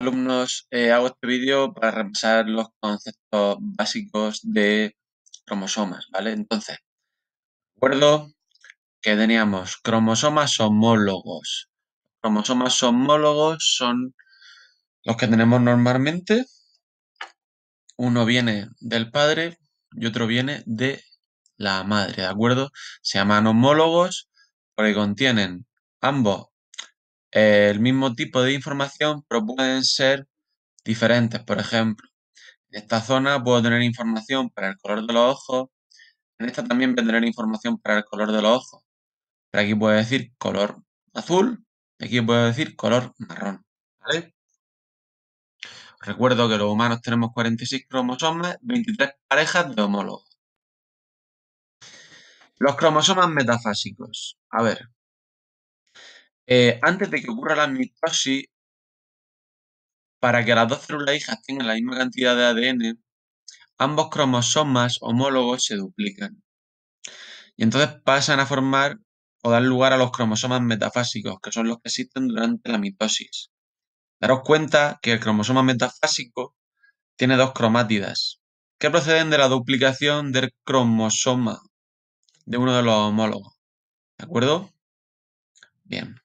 alumnos, eh, hago este vídeo para repasar los conceptos básicos de cromosomas, ¿vale? Entonces, acuerdo que teníamos cromosomas homólogos. Cromosomas homólogos son los que tenemos normalmente. Uno viene del padre y otro viene de la madre, ¿de acuerdo? Se llaman homólogos porque contienen ambos el mismo tipo de información, pero pueden ser diferentes. Por ejemplo, en esta zona puedo tener información para el color de los ojos, en esta también voy información para el color de los ojos. Pero aquí puedo decir color azul, y aquí puedo decir color marrón. Recuerdo que los humanos tenemos 46 cromosomas, 23 parejas de homólogos. Los cromosomas metafásicos. A ver, eh, antes de que ocurra la mitosis, para que las dos células hijas tengan la misma cantidad de ADN, ambos cromosomas homólogos se duplican. Y entonces pasan a formar o dar lugar a los cromosomas metafásicos, que son los que existen durante la mitosis. Daros cuenta que el cromosoma metafásico tiene dos cromátidas, que proceden de la duplicación del cromosoma de uno de los homólogos. ¿De acuerdo? Bien.